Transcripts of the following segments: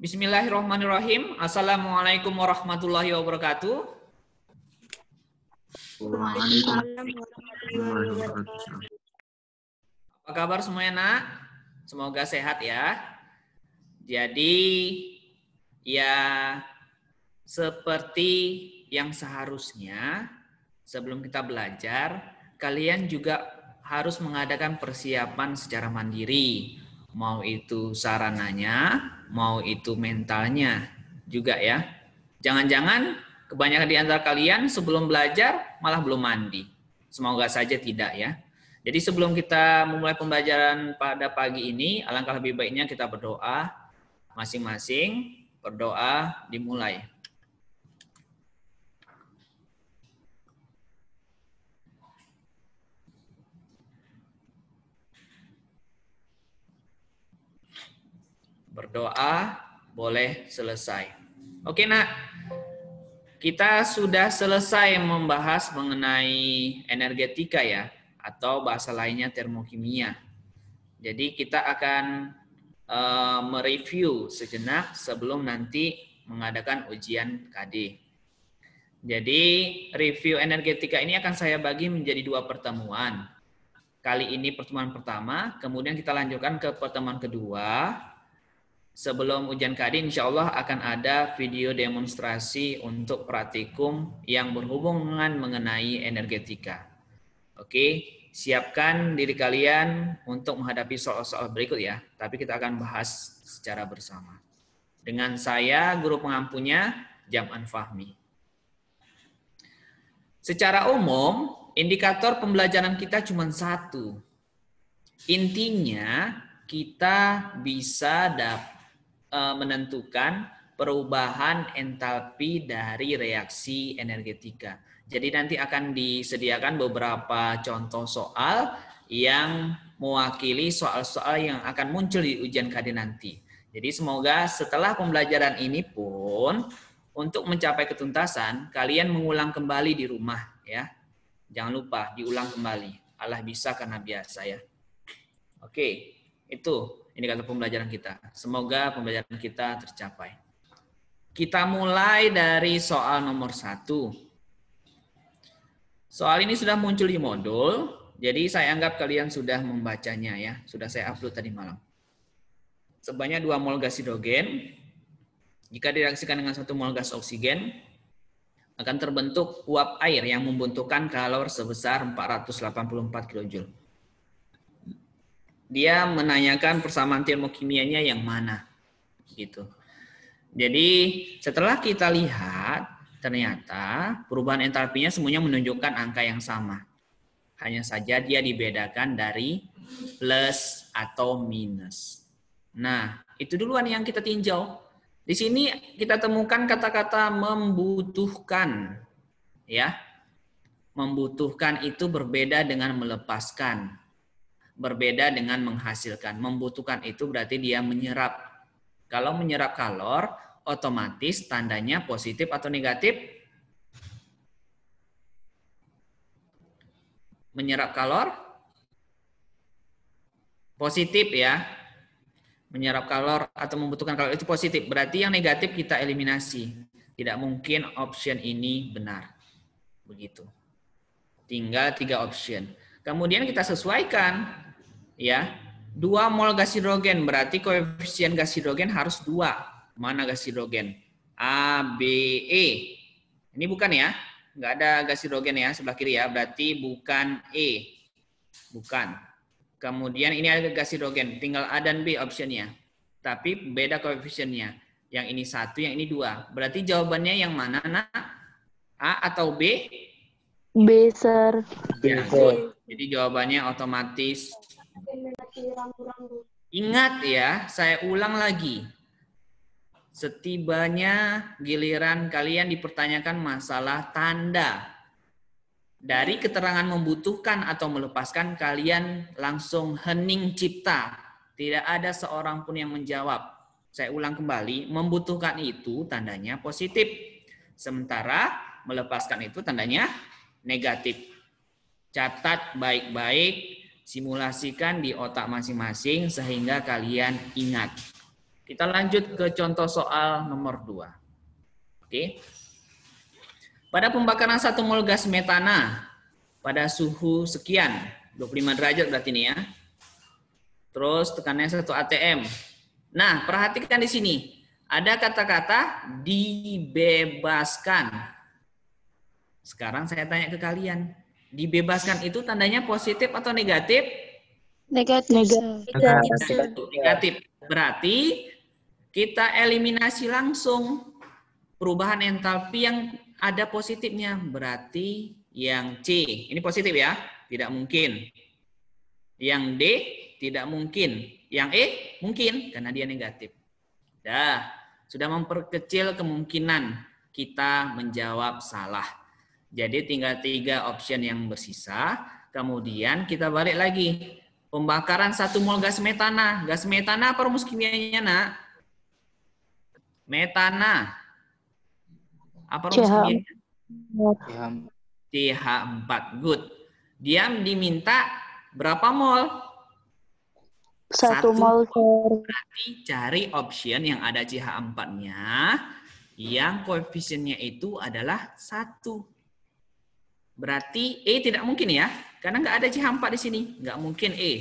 Bismillahirrahmanirrahim. Assalamualaikum warahmatullahi wabarakatuh. Waalaikumsalam. Apa kabar semuanya nak? Semoga sehat ya. Jadi ya seperti yang seharusnya sebelum kita belajar, kalian juga harus mengadakan persiapan secara mandiri mau itu sarananya, mau itu mentalnya juga ya. Jangan-jangan kebanyakan di antara kalian sebelum belajar malah belum mandi. Semoga saja tidak ya. Jadi sebelum kita memulai pembelajaran pada pagi ini, alangkah lebih baiknya kita berdoa masing-masing, berdoa dimulai. berdoa boleh selesai. Oke, Nak. Kita sudah selesai membahas mengenai energetika ya atau bahasa lainnya termokimia. Jadi kita akan uh, mereview sejenak sebelum nanti mengadakan ujian KD. Jadi review energetika ini akan saya bagi menjadi dua pertemuan. Kali ini pertemuan pertama, kemudian kita lanjutkan ke pertemuan kedua, sebelum ujian KD insya Allah akan ada video demonstrasi untuk praktikum yang berhubungan mengenai energetika. Oke, siapkan diri kalian untuk menghadapi soal-soal berikut ya, tapi kita akan bahas secara bersama. Dengan saya, guru pengampunya, Jam'an Fahmi. Secara umum, indikator pembelajaran kita cuma satu. Intinya, kita bisa dapat Eh, menentukan perubahan entalpi dari reaksi energetika. Jadi nanti akan disediakan beberapa contoh soal yang mewakili soal-soal yang akan muncul di ujian KD nanti. Jadi semoga setelah pembelajaran ini pun untuk mencapai ketuntasan kalian mengulang kembali di rumah ya. Jangan lupa diulang kembali. Allah bisa karena biasa ya. Oke, itu indikator pembelajaran kita. Semoga pembelajaran kita tercapai. Kita mulai dari soal nomor satu. Soal ini sudah muncul di modul, jadi saya anggap kalian sudah membacanya ya, sudah saya upload tadi malam. Sebanyak dua mol gas hidrogen, jika direaksikan dengan satu mol gas oksigen, akan terbentuk uap air yang membutuhkan kalor sebesar 484 kJ dia menanyakan persamaan termokimianya yang mana gitu. Jadi setelah kita lihat ternyata perubahan entalpinya semuanya menunjukkan angka yang sama. Hanya saja dia dibedakan dari plus atau minus. Nah, itu duluan yang kita tinjau. Di sini kita temukan kata-kata membutuhkan ya. Membutuhkan itu berbeda dengan melepaskan berbeda dengan menghasilkan. Membutuhkan itu berarti dia menyerap. Kalau menyerap kalor, otomatis tandanya positif atau negatif? Menyerap kalor? Positif ya. Menyerap kalor atau membutuhkan kalor itu positif. Berarti yang negatif kita eliminasi. Tidak mungkin option ini benar. Begitu. Tinggal tiga option. Kemudian kita sesuaikan ya. Dua mol gas hidrogen berarti koefisien gas hidrogen harus dua. Mana gas hidrogen? A, B, E. Ini bukan ya? Nggak ada gas hidrogen ya sebelah kiri ya. Berarti bukan E. Bukan. Kemudian ini ada gas hidrogen. Tinggal A dan B optionnya. Tapi beda koefisiennya. Yang ini satu, yang ini dua. Berarti jawabannya yang mana, nak? A atau B? B, sir. Ya, B, sir. Jadi jawabannya otomatis Ingat ya, saya ulang lagi. Setibanya giliran kalian dipertanyakan masalah tanda. Dari keterangan membutuhkan atau melepaskan, kalian langsung hening cipta. Tidak ada seorang pun yang menjawab. Saya ulang kembali, membutuhkan itu tandanya positif. Sementara melepaskan itu tandanya negatif. Catat baik-baik simulasikan di otak masing-masing sehingga kalian ingat. Kita lanjut ke contoh soal nomor 2. Oke. Pada pembakaran satu mol gas metana pada suhu sekian, 25 derajat berarti ini ya. Terus tekanannya satu ATM. Nah, perhatikan di sini. Ada kata-kata dibebaskan. Sekarang saya tanya ke kalian, Dibebaskan itu tandanya positif atau negatif? Negatif. Negatif. Negatif. negatif. Berarti kita eliminasi langsung perubahan entalpi yang ada positifnya. Berarti yang C, ini positif ya? Tidak mungkin. Yang D, tidak mungkin. Yang E, mungkin karena dia negatif. Dah, sudah memperkecil kemungkinan kita menjawab salah. Jadi tinggal tiga option yang bersisa. Kemudian kita balik lagi. Pembakaran satu mol gas metana. Gas metana apa rumus kimianya, nak? Metana. Apa rumus kimianya? ch 4 Good. Dia diminta berapa mol? Satu, satu mol. Berarti cari option yang ada CH4-nya yang koefisiennya itu adalah satu. Berarti E tidak mungkin ya, karena nggak ada C4 di sini. Nggak mungkin E.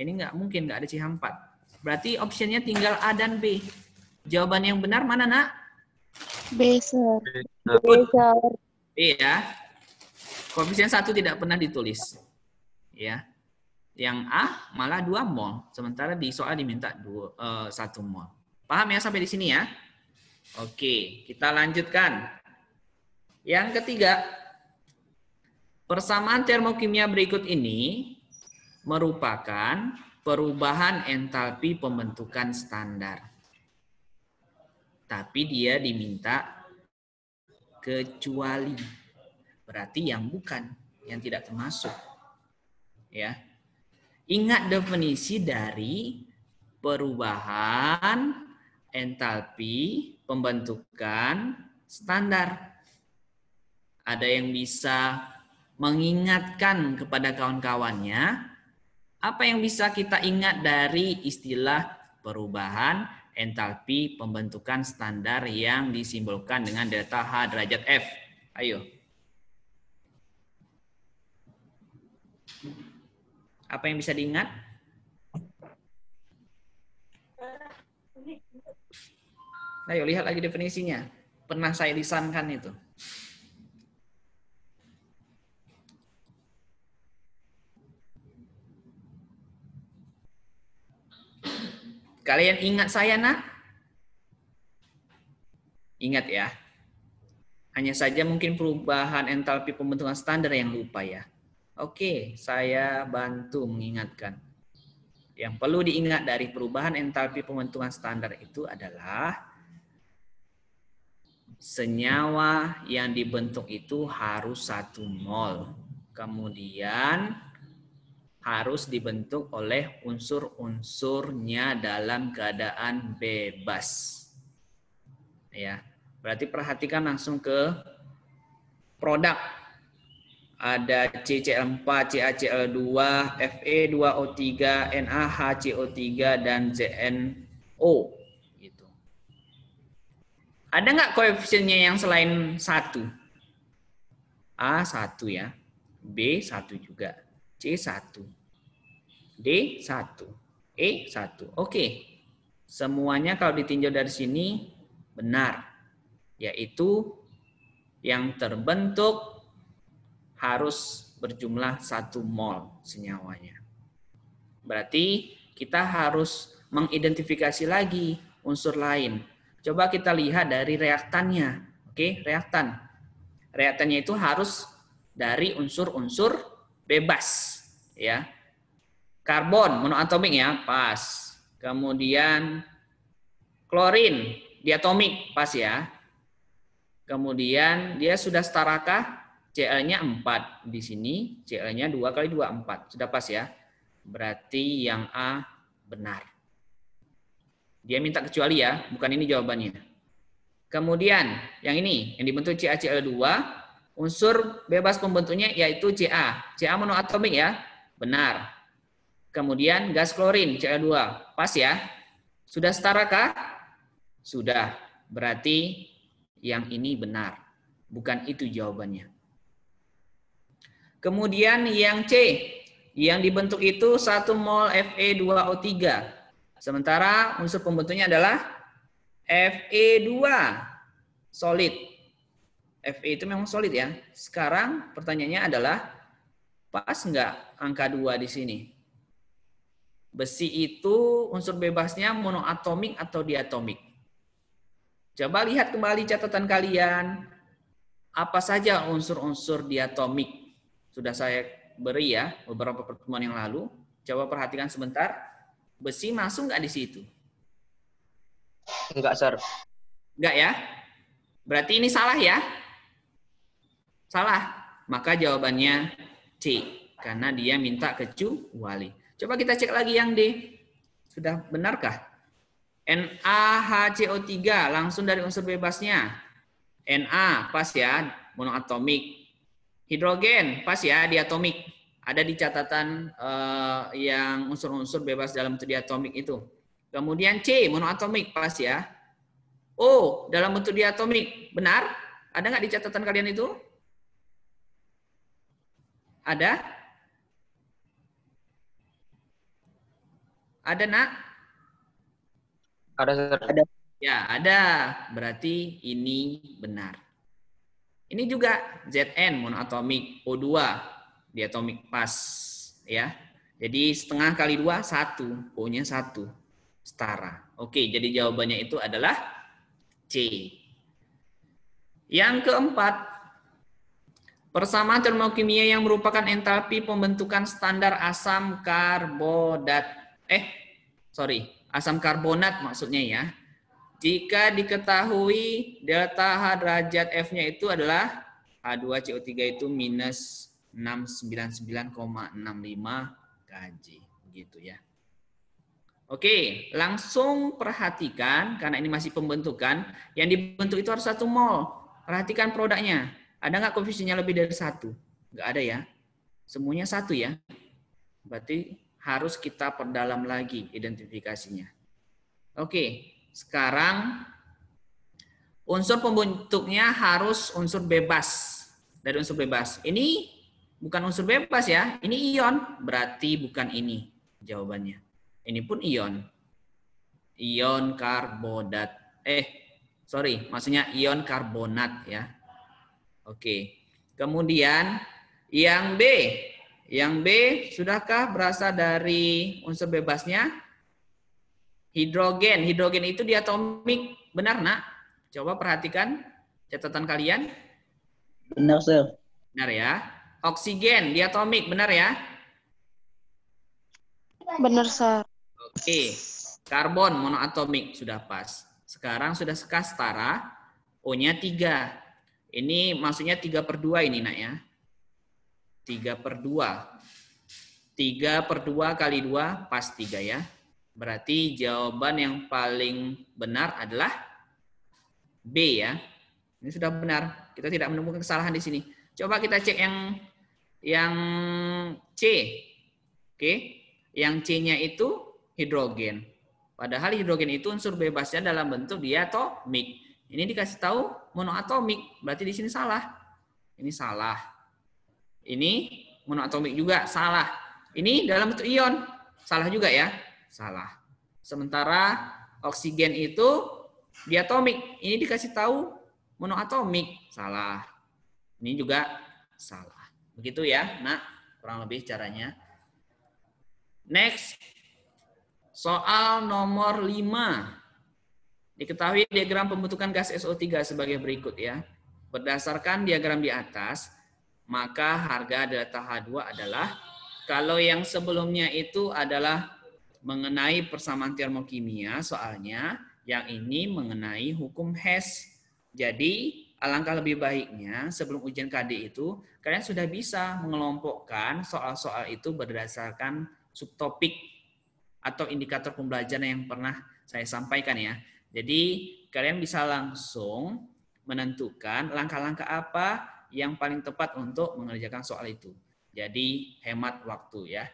Ini nggak mungkin, nggak ada C4. Berarti optionnya tinggal A dan B. Jawaban yang benar mana, nak? B, sir. B, sir. B ya. Koefisien satu tidak pernah ditulis. Ya. Yang A malah 2 mol. Sementara di soal diminta 1 uh, eh, mol. Paham ya sampai di sini ya? Oke, kita lanjutkan. Yang ketiga, Persamaan termokimia berikut ini merupakan perubahan entalpi pembentukan standar. Tapi dia diminta kecuali. Berarti yang bukan, yang tidak termasuk. Ya. Ingat definisi dari perubahan entalpi pembentukan standar. Ada yang bisa mengingatkan kepada kawan-kawannya apa yang bisa kita ingat dari istilah perubahan entalpi pembentukan standar yang disimbolkan dengan delta H derajat F. Ayo. Apa yang bisa diingat? Ayo lihat lagi definisinya. Pernah saya lisankan itu. Kalian ingat saya, nak? Ingat ya. Hanya saja mungkin perubahan entalpi pembentukan standar yang lupa ya. Oke, saya bantu mengingatkan. Yang perlu diingat dari perubahan entalpi pembentukan standar itu adalah senyawa yang dibentuk itu harus satu mol. Kemudian harus dibentuk oleh unsur-unsurnya dalam keadaan bebas. Ya. Berarti perhatikan langsung ke produk. Ada CCl4, CaCl2, Fe2O3, NaHCO3 dan ZnO gitu. Ada nggak koefisiennya yang selain satu? A1 ya, B1 juga. C1. D1. E1. Oke. Semuanya kalau ditinjau dari sini benar. Yaitu yang terbentuk harus berjumlah satu mol senyawanya. Berarti kita harus mengidentifikasi lagi unsur lain. Coba kita lihat dari reaktannya. Oke, reaktan. Reaktannya itu harus dari unsur-unsur bebas ya. Karbon monoatomik ya, pas. Kemudian klorin diatomik, pas ya. Kemudian dia sudah setarakah? Cl-nya 4 di sini, Cl-nya 2 kali 2, 4. Sudah pas ya. Berarti yang A benar. Dia minta kecuali ya, bukan ini jawabannya. Kemudian yang ini, yang dibentuk CaCl2 Unsur bebas pembentuknya yaitu Ca. Ca monoatomik ya? Benar. Kemudian gas klorin Ca2. Pas ya? Sudah setara kah? Sudah. Berarti yang ini benar. Bukan itu jawabannya. Kemudian yang C, yang dibentuk itu 1 mol Fe2O3. Sementara unsur pembentuknya adalah Fe2 solid. FE itu memang solid ya. Sekarang pertanyaannya adalah pas nggak angka 2 di sini? Besi itu unsur bebasnya monoatomik atau diatomik? Coba lihat kembali catatan kalian. Apa saja unsur-unsur diatomik? Sudah saya beri ya beberapa pertemuan yang lalu. Coba perhatikan sebentar. Besi masuk nggak di situ? Enggak, Sir. Enggak ya? Berarti ini salah ya? Salah. Maka jawabannya C. Karena dia minta kecuali. Coba kita cek lagi yang D. Sudah benarkah? NaHCO3 langsung dari unsur bebasnya. Na pas ya, monoatomik. Hidrogen pas ya, diatomik. Ada di catatan eh, yang unsur-unsur bebas dalam bentuk diatomik itu. Kemudian C, monoatomik pas ya. O, dalam bentuk diatomik. Benar? Ada nggak di catatan kalian itu? Ada? Ada, Nak? Ada, Ada. Ya, ada. Berarti ini benar. Ini juga Zn monoatomik O2 di atomic pas ya. Jadi setengah kali dua satu, O-nya satu, setara. Oke, jadi jawabannya itu adalah C. Yang keempat, Persamaan termokimia yang merupakan entalpi pembentukan standar asam karbonat. Eh, sorry, asam karbonat maksudnya ya. Jika diketahui delta H derajat F-nya itu adalah H2CO3 itu minus 699,65 kg. Begitu ya. Oke, langsung perhatikan karena ini masih pembentukan. Yang dibentuk itu harus satu mol. Perhatikan produknya. Ada nggak koefisiennya lebih dari satu? Nggak ada ya. Semuanya satu ya. Berarti harus kita perdalam lagi identifikasinya. Oke, sekarang unsur pembentuknya harus unsur bebas. Dari unsur bebas. Ini bukan unsur bebas ya. Ini ion, berarti bukan ini jawabannya. Ini pun ion. Ion karbonat. Eh, sorry, maksudnya ion karbonat ya. Oke. Kemudian yang B. Yang B sudahkah berasal dari unsur bebasnya? Hidrogen. Hidrogen itu diatomik. Benar, Nak? Coba perhatikan catatan kalian. Benar, sir. Benar ya. Oksigen diatomik, benar ya? Benar, sir. Oke. Karbon monoatomik sudah pas. Sekarang sudah sekastara, O-nya tiga. Ini maksudnya 3 per 2 ini nak ya. 3 per 2. 3 per 2 kali 2 pas 3 ya. Berarti jawaban yang paling benar adalah B ya. Ini sudah benar. Kita tidak menemukan kesalahan di sini. Coba kita cek yang yang C. Oke. Okay. Yang C-nya itu hidrogen. Padahal hidrogen itu unsur bebasnya dalam bentuk diatomik. Ini dikasih tahu monoatomik. Berarti di sini salah. Ini salah. Ini monoatomik juga salah. Ini dalam bentuk ion. Salah juga ya. Salah. Sementara oksigen itu diatomik. Ini dikasih tahu monoatomik. Salah. Ini juga salah. Begitu ya, Nah, Kurang lebih caranya. Next. Soal nomor 5. Diketahui diagram pembentukan gas SO3 sebagai berikut ya. Berdasarkan diagram di atas, maka harga delta H2 adalah kalau yang sebelumnya itu adalah mengenai persamaan termokimia, soalnya yang ini mengenai hukum Hess. Jadi alangkah lebih baiknya sebelum ujian KD itu kalian sudah bisa mengelompokkan soal-soal itu berdasarkan subtopik atau indikator pembelajaran yang pernah saya sampaikan ya. Jadi kalian bisa langsung menentukan langkah-langkah apa yang paling tepat untuk mengerjakan soal itu. Jadi hemat waktu ya.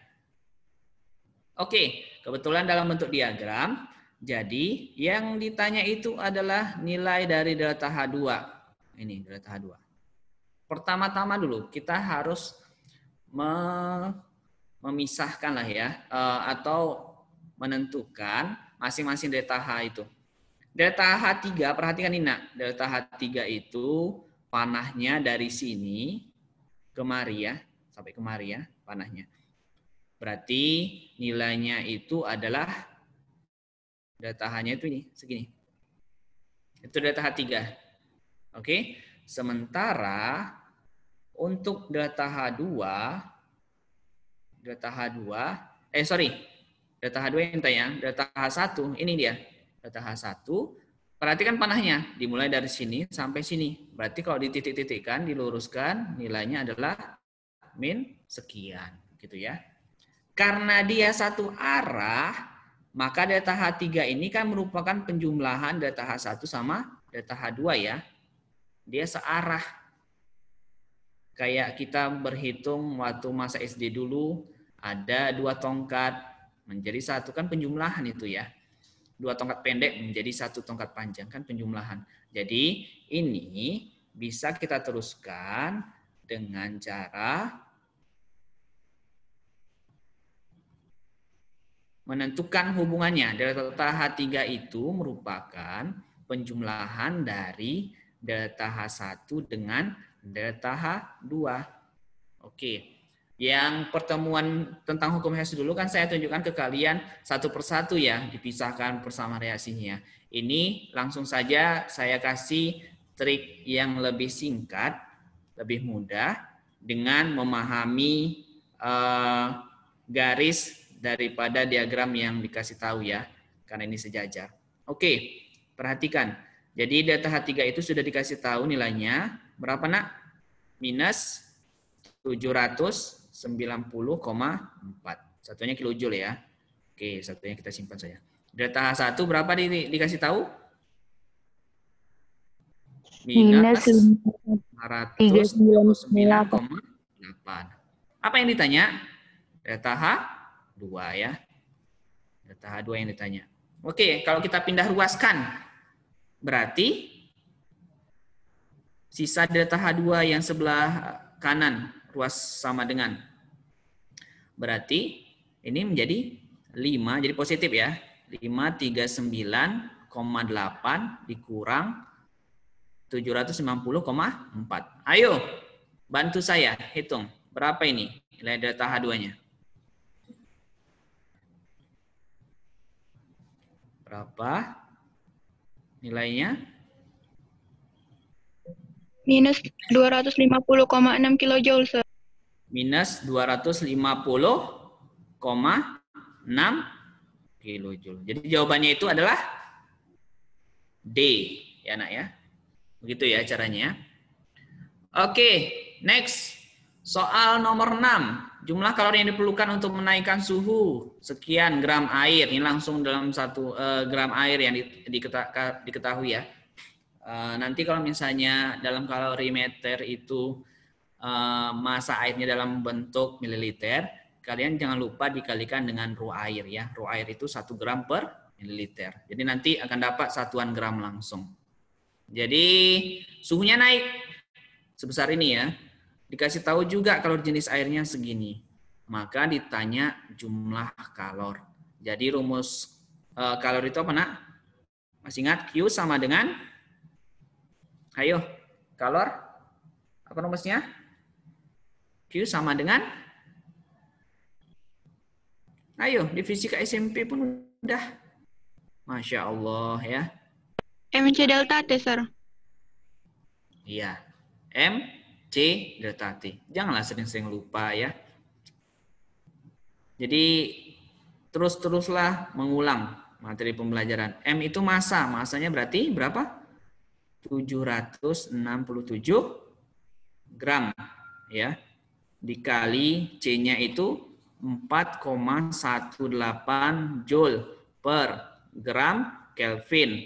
Oke, kebetulan dalam bentuk diagram. Jadi yang ditanya itu adalah nilai dari delta H2. Ini delta H2. Pertama-tama dulu kita harus memisahkan lah ya eh, atau menentukan masing-masing delta H itu Delta H3, perhatikan ini nak. Delta H3 itu panahnya dari sini kemari ya. Sampai kemari ya panahnya. Berarti nilainya itu adalah delta H-nya itu ini, segini. Itu delta H3. Oke. Sementara untuk delta H2, delta H2, eh sorry, delta H2 yang tanya, delta H1, ini dia Delta H1. Perhatikan panahnya, dimulai dari sini sampai sini. Berarti kalau dititik-titikkan, diluruskan, nilainya adalah min sekian. gitu ya. Karena dia satu arah, maka data H3 ini kan merupakan penjumlahan data H1 sama data H2 ya. Dia searah. Kayak kita berhitung waktu masa SD dulu, ada dua tongkat, menjadi satu kan penjumlahan itu ya dua tongkat pendek menjadi satu tongkat panjang kan penjumlahan. Jadi ini bisa kita teruskan dengan cara menentukan hubungannya. Delta H3 itu merupakan penjumlahan dari delta H1 dengan delta H2. Oke yang pertemuan tentang hukum Hess dulu kan saya tunjukkan ke kalian satu persatu ya dipisahkan bersama reaksinya. Ini langsung saja saya kasih trik yang lebih singkat, lebih mudah dengan memahami uh, garis daripada diagram yang dikasih tahu ya karena ini sejajar. Oke, perhatikan. Jadi data H3 itu sudah dikasih tahu nilainya berapa nak? Minus 700 90,4. Satunya kilojoule ya. Oke, satunya kita simpan saja. Delta H1 berapa di, di, dikasih tahu? Minus 399,8. Apa yang ditanya? Delta H2 ya. Delta H2 yang ditanya. Oke, kalau kita pindah ruaskan, berarti sisa delta H2 yang sebelah kanan luas sama dengan. Berarti ini menjadi 5, jadi positif ya. 539,8 dikurang 790,4. Ayo, bantu saya hitung. Berapa ini nilai data H2-nya? Berapa nilainya? Minus 250,6 kilojoule, minus 250,6 kilojoule. Jadi jawabannya itu adalah D ya nak ya. Begitu ya caranya. Oke, next. Soal nomor 6. Jumlah kalori yang diperlukan untuk menaikkan suhu sekian gram air. Ini langsung dalam satu uh, gram air yang diketahui ya. Uh, nanti kalau misalnya dalam kalorimeter itu Eh, masa airnya dalam bentuk mililiter, kalian jangan lupa dikalikan dengan ru air ya. Ru air itu 1 gram per mililiter. Jadi nanti akan dapat satuan gram langsung. Jadi suhunya naik sebesar ini ya. Dikasih tahu juga kalau jenis airnya segini. Maka ditanya jumlah kalor. Jadi rumus eh, kalor itu apa nak? Masih ingat Q sama dengan? Ayo, kalor apa rumusnya? sama dengan Ayo, di fisika SMP pun udah. Masya Allah ya. MC delta T, Sir. Iya. M, C, delta T. Janganlah sering-sering lupa ya. Jadi terus-teruslah mengulang materi pembelajaran. M itu masa. Masanya berarti berapa? 767 gram ya dikali C-nya itu 4,18 Joule per gram Kelvin.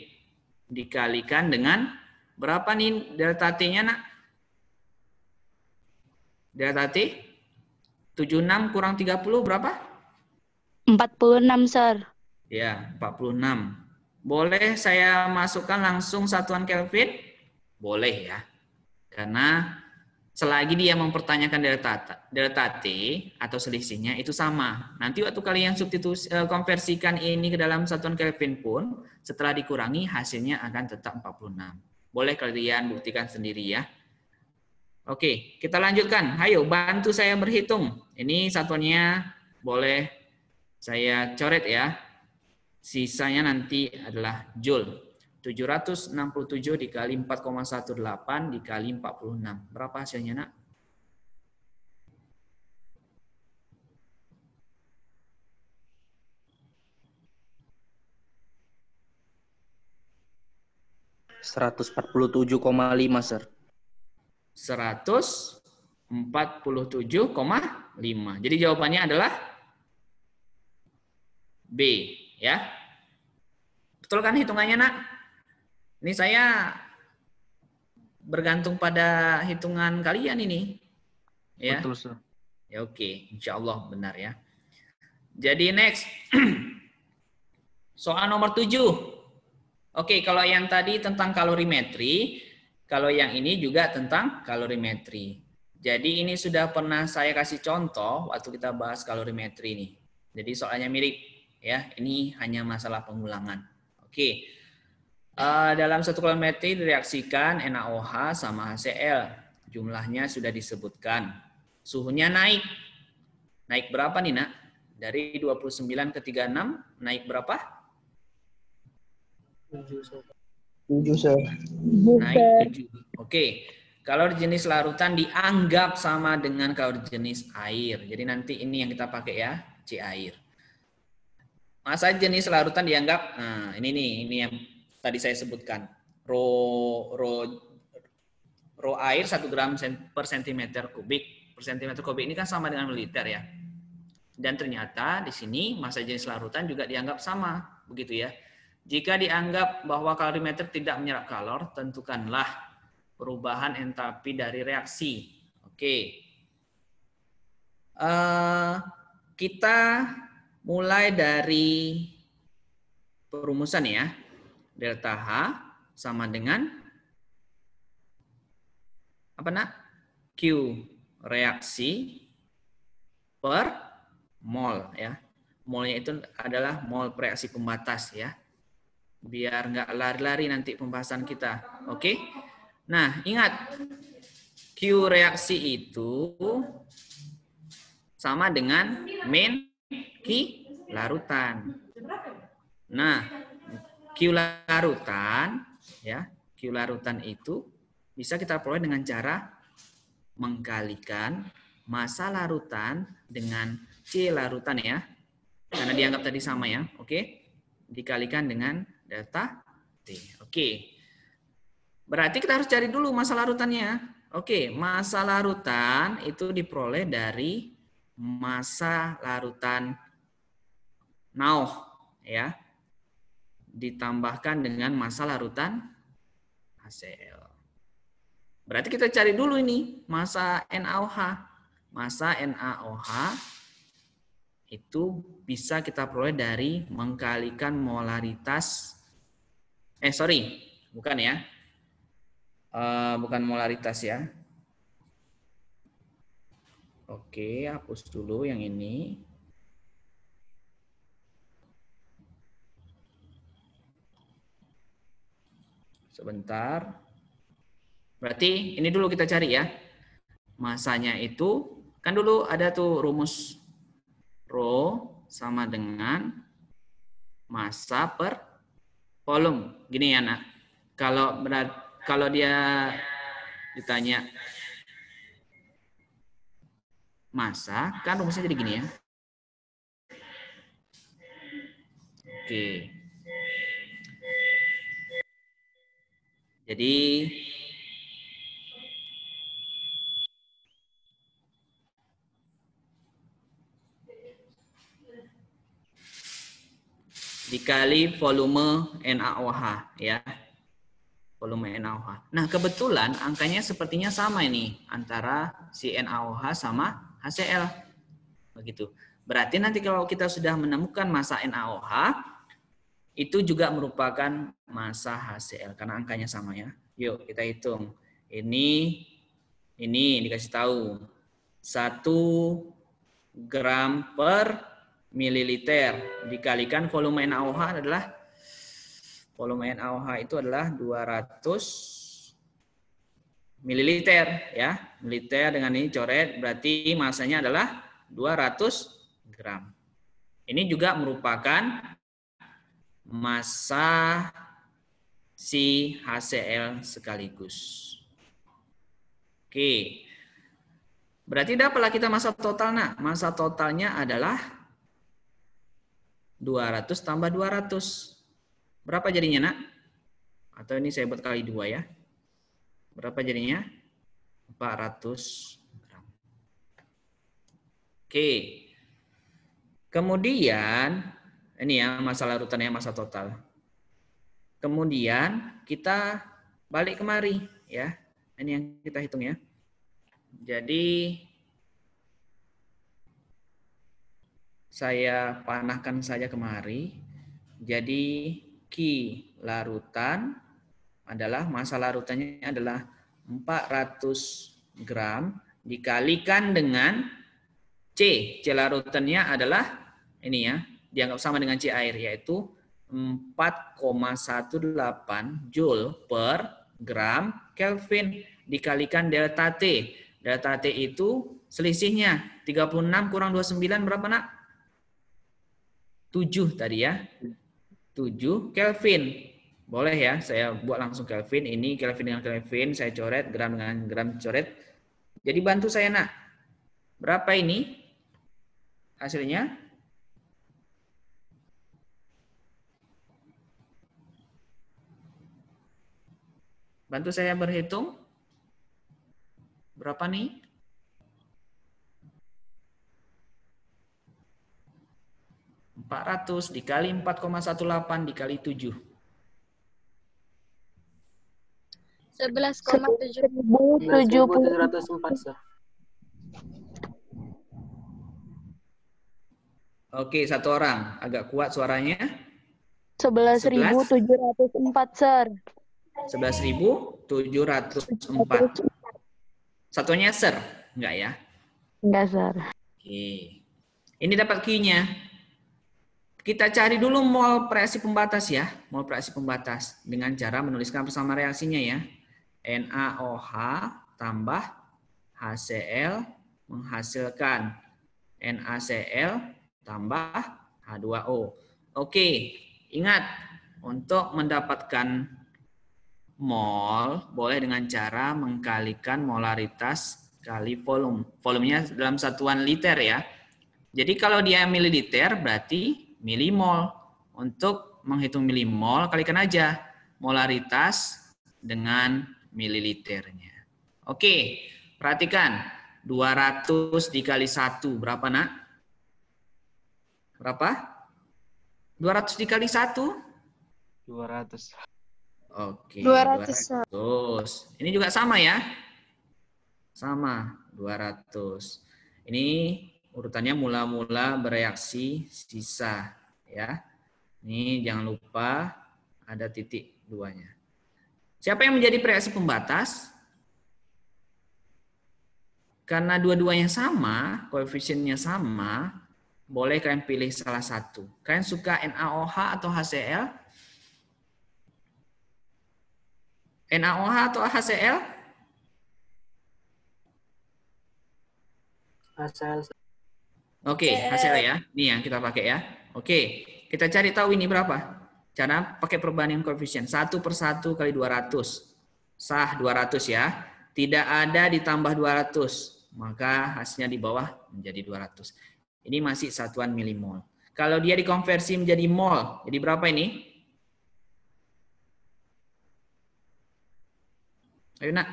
Dikalikan dengan berapa nih delta T-nya nak? Delta T? 76 kurang 30 berapa? 46, Sir. Ya, 46. Boleh saya masukkan langsung satuan Kelvin? Boleh ya. Karena selagi dia mempertanyakan delta delta t atau selisihnya itu sama. Nanti waktu kalian substitusi eh, konversikan ini ke dalam satuan Kelvin pun setelah dikurangi hasilnya akan tetap 46. Boleh kalian buktikan sendiri ya. Oke, kita lanjutkan. Ayo bantu saya berhitung. Ini satunya boleh saya coret ya. Sisanya nanti adalah joule. 767 dikali 4,18 dikali 46. Berapa hasilnya, Nak? Seratus empat puluh tujuh koma lima, sir. Seratus empat puluh tujuh koma lima. Jadi jawabannya adalah B, ya. Betul kan hitungannya, Nak? Ini saya bergantung pada hitungan kalian ini. Ya. Betul, sir. Ya oke, okay. insya Allah benar ya. Jadi next. Soal nomor tujuh. Oke, kalau yang tadi tentang kalorimetri, kalau yang ini juga tentang kalorimetri. Jadi ini sudah pernah saya kasih contoh waktu kita bahas kalorimetri ini. Jadi soalnya mirip ya. Ini hanya masalah pengulangan. Oke. Uh, dalam satu kilometer direaksikan NaOH sama HCl. Jumlahnya sudah disebutkan. Suhunya naik. Naik berapa nih nak? Dari 29 ke 36 naik berapa? 7 7 Naik 7. Oke. Okay. jenis larutan dianggap sama dengan kalor jenis air. Jadi nanti ini yang kita pakai ya, C air. Masa jenis larutan dianggap, nah ini nih, ini yang tadi saya sebutkan ro ro ro air 1 gram per sentimeter kubik per sentimeter kubik ini kan sama dengan liter ya dan ternyata di sini massa jenis larutan juga dianggap sama begitu ya jika dianggap bahwa kalorimeter tidak menyerap kalor tentukanlah perubahan entalpi dari reaksi oke uh, kita mulai dari perumusan ya delta H sama dengan apa nak? Q reaksi per mol ya. Molnya itu adalah mol reaksi pembatas ya. Biar nggak lari-lari nanti pembahasan kita. Oke? Okay? Nah, ingat Q reaksi itu sama dengan min Q larutan. Nah, Kilarutan ya, kilarutan itu bisa kita peroleh dengan cara menggalikan masa larutan dengan C larutan ya. Karena dianggap tadi sama ya. Oke. Dikalikan dengan delta T. Oke. Berarti kita harus cari dulu masa larutannya. Oke, masa larutan itu diperoleh dari masa larutan now, ya ditambahkan dengan masa larutan HCl. Berarti kita cari dulu ini masa NaOH. Masa NaOH itu bisa kita peroleh dari mengkalikan molaritas eh sorry bukan ya uh, bukan molaritas ya oke hapus dulu yang ini Sebentar. Berarti ini dulu kita cari ya. Masanya itu, kan dulu ada tuh rumus Rho sama dengan massa per volume. Gini ya, nak. Kalau berat, kalau dia ditanya masa kan rumusnya jadi gini ya. Oke. Jadi dikali volume NaOH ya. Volume NaOH. Nah, kebetulan angkanya sepertinya sama ini antara si NaOH sama HCl. Begitu. Berarti nanti kalau kita sudah menemukan massa NaOH, itu juga merupakan masa HCl karena angkanya sama ya. Yuk kita hitung. Ini ini dikasih tahu 1 gram per mililiter dikalikan volume NaOH adalah volume NaOH itu adalah 200 mililiter ya. Mililiter dengan ini coret berarti masanya adalah 200 gram. Ini juga merupakan masa si HCl sekaligus. Oke. Berarti dapatlah kita masa total, nak? masa totalnya adalah 200 tambah 200. Berapa jadinya, nak? Atau ini saya buat kali dua ya. Berapa jadinya? 400 gram. Oke. Kemudian ini ya masa larutan ya masa total. Kemudian kita balik kemari ya. Ini yang kita hitung ya. Jadi saya panahkan saja kemari. Jadi Ki larutan adalah masa larutannya adalah 400 gram dikalikan dengan C. C larutannya adalah ini ya, dianggap sama dengan C air yaitu 4,18 joule per gram Kelvin dikalikan delta T. Delta T itu selisihnya 36 kurang 29 berapa nak? 7 tadi ya. 7 Kelvin. Boleh ya, saya buat langsung Kelvin. Ini Kelvin dengan Kelvin, saya coret, gram dengan gram coret. Jadi bantu saya nak. Berapa ini hasilnya? Bantu saya berhitung. Berapa nih? Empat ratus dikali empat koma satu delapan dikali tujuh. Sebelas koma tujuh puluh ratus empat. Oke, satu orang. Agak kuat suaranya. 11.704, empat Sir. 11.704. Satunya ser, enggak ya? Enggak ser. Oke. Ini dapat Q-nya. Kita cari dulu mol preaksi pembatas ya, mol preaksi pembatas dengan cara menuliskan persamaan reaksinya ya. NaOH tambah HCl menghasilkan NaCl tambah H2O. Oke, ingat untuk mendapatkan mol boleh dengan cara mengkalikan molaritas kali volume. Volumenya dalam satuan liter ya. Jadi kalau dia mililiter berarti milimol. Untuk menghitung milimol kalikan aja molaritas dengan mililiternya. Oke, perhatikan 200 dikali 1 berapa nak? Berapa? 200 dikali 1? 200. Oke. 200. 200. Ini juga sama ya? Sama, 200. Ini urutannya mula-mula bereaksi sisa ya. Ini jangan lupa ada titik duanya. Siapa yang menjadi reaksi pembatas? Karena dua-duanya sama, koefisiennya sama, boleh kalian pilih salah satu. Kalian suka NaOH atau HCl? NaOH atau HCl? HCl. Oke, okay, HCl ya. Ini yang kita pakai ya. Oke, okay. kita cari tahu ini berapa. Cara pakai perbandingan koefisien. 1 per 1 kali 200. Sah 200 ya. Tidak ada ditambah 200. Maka hasilnya di bawah menjadi 200. Ini masih satuan milimol. Kalau dia dikonversi menjadi mol, jadi berapa ini? Ayo nak.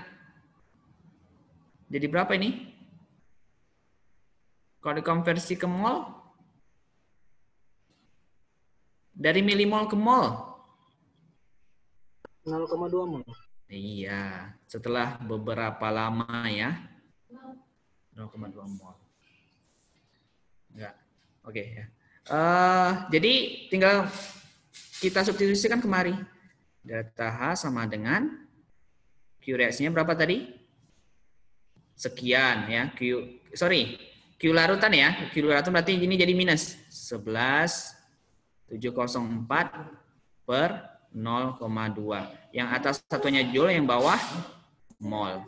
Jadi berapa ini? Kalau dikonversi ke mol? Dari milimol ke mol? 0,2 mol. Iya, setelah beberapa lama ya. 0,2 mol. Enggak. Oke okay, ya. Uh, jadi tinggal kita substitusikan kemari. Delta H sama dengan Q reaksinya berapa tadi? Sekian ya. Q sorry, Q larutan ya. Q larutan berarti ini jadi minus 11 704 per 0,2. Yang atas satunya joule, yang bawah mol.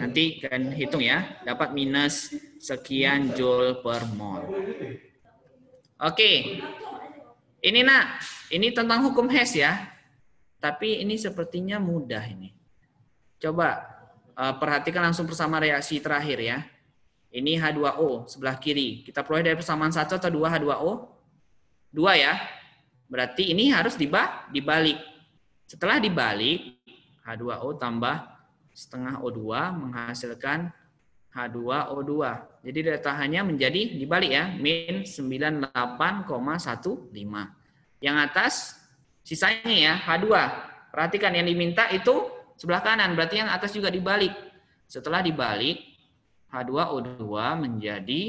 Nanti kan hitung ya, dapat minus sekian joule per mol. Oke, ini nak, ini tentang hukum Hess ya. Tapi ini sepertinya mudah ini. Coba eh, perhatikan langsung bersama reaksi terakhir ya. Ini H2O sebelah kiri. Kita peroleh dari persamaan satu atau dua H2O? Dua ya. Berarti ini harus dibalik. Setelah dibalik, H2O tambah setengah O2 menghasilkan H2O2. Jadi daya tahannya menjadi dibalik ya, min 98,15. Yang atas sisanya ya H2. Perhatikan yang diminta itu Sebelah kanan, berarti yang atas juga dibalik. Setelah dibalik, H2O2 menjadi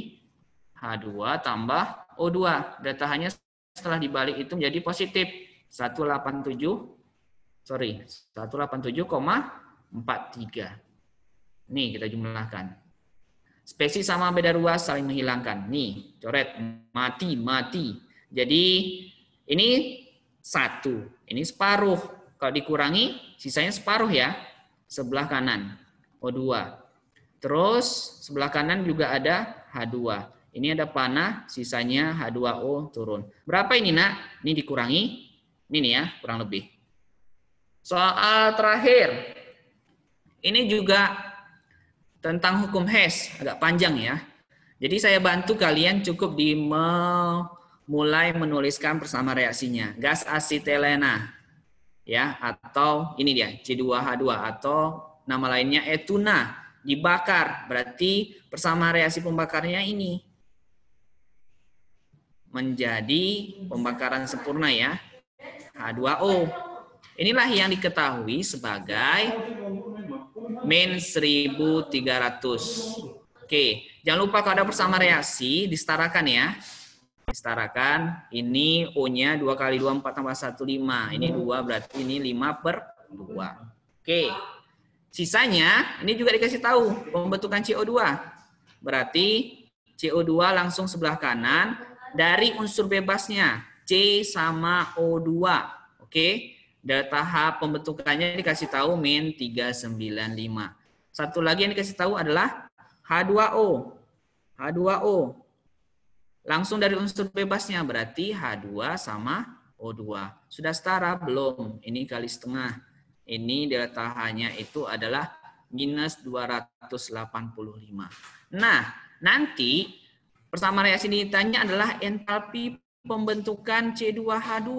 H2 tambah O2. Data hanya setelah dibalik itu menjadi positif. 187, sorry, 187,43. Nih kita jumlahkan. Spesies sama beda ruas saling menghilangkan. Nih, coret, mati, mati. Jadi ini satu, ini separuh. Kalau dikurangi, sisanya separuh ya. Sebelah kanan, O2. Terus sebelah kanan juga ada H2. Ini ada panah, sisanya H2O turun. Berapa ini nak? Ini dikurangi. Ini nih ya, kurang lebih. Soal terakhir. Ini juga tentang hukum Hess Agak panjang ya. Jadi saya bantu kalian cukup di mulai menuliskan bersama reaksinya. Gas asetilena ya atau ini dia C2H2 atau nama lainnya etuna dibakar berarti bersama reaksi pembakarnya ini menjadi pembakaran sempurna ya H2O inilah yang diketahui sebagai min 1300 oke jangan lupa kalau ada bersama reaksi disetarakan ya Setarakan, ini O-nya 2 kali 2, 4 tambah 1, 5. Ini 2, berarti ini 5 per 2. Oke. Sisanya, ini juga dikasih tahu pembentukan CO2. Berarti CO2 langsung sebelah kanan dari unsur bebasnya. C sama O2. Oke. Dari tahap pembentukannya dikasih tahu min 395. Satu lagi yang dikasih tahu adalah H2O. H2O Langsung dari unsur bebasnya berarti H2 sama O2. Sudah setara belum? Ini kali setengah. Ini delta H-nya itu adalah minus 285. Nah, nanti persamaan reaksi ini ditanya adalah entalpi pembentukan C2H2.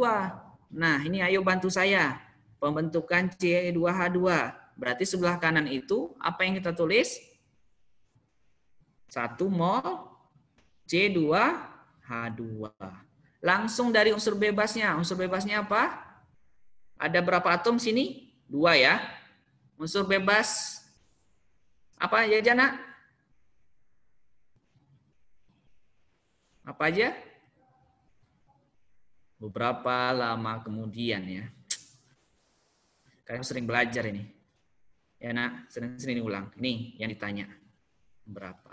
Nah, ini ayo bantu saya. Pembentukan C2H2. Berarti sebelah kanan itu apa yang kita tulis? 1 mol C2H2. Langsung dari unsur bebasnya. Unsur bebasnya apa? Ada berapa atom sini? Dua ya. Unsur bebas apa ya Jana? Apa aja? Beberapa lama kemudian ya. Kalian sering belajar ini. Ya nak, sering-sering ulang. Nih yang ditanya. Berapa?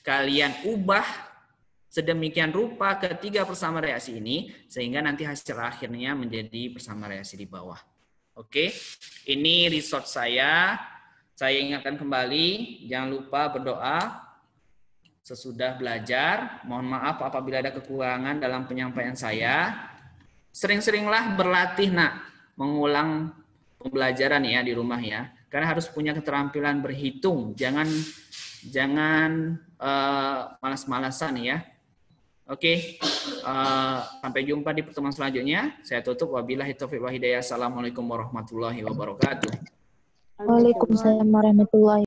kalian ubah sedemikian rupa ketiga persama reaksi ini sehingga nanti hasil akhirnya menjadi persama reaksi di bawah. Oke, ini resort saya. Saya ingatkan kembali, jangan lupa berdoa sesudah belajar. Mohon maaf apabila ada kekurangan dalam penyampaian saya. Sering-seringlah berlatih, nak. Mengulang pembelajaran ya di rumah ya. Karena harus punya keterampilan berhitung. Jangan jangan uh, malas-malasan ya. Oke, okay. uh, eh, sampai jumpa di pertemuan selanjutnya. Saya tutup. Wabillahi taufiq wa hidayah. Assalamualaikum warahmatullahi wabarakatuh. Waalaikumsalam warahmatullahi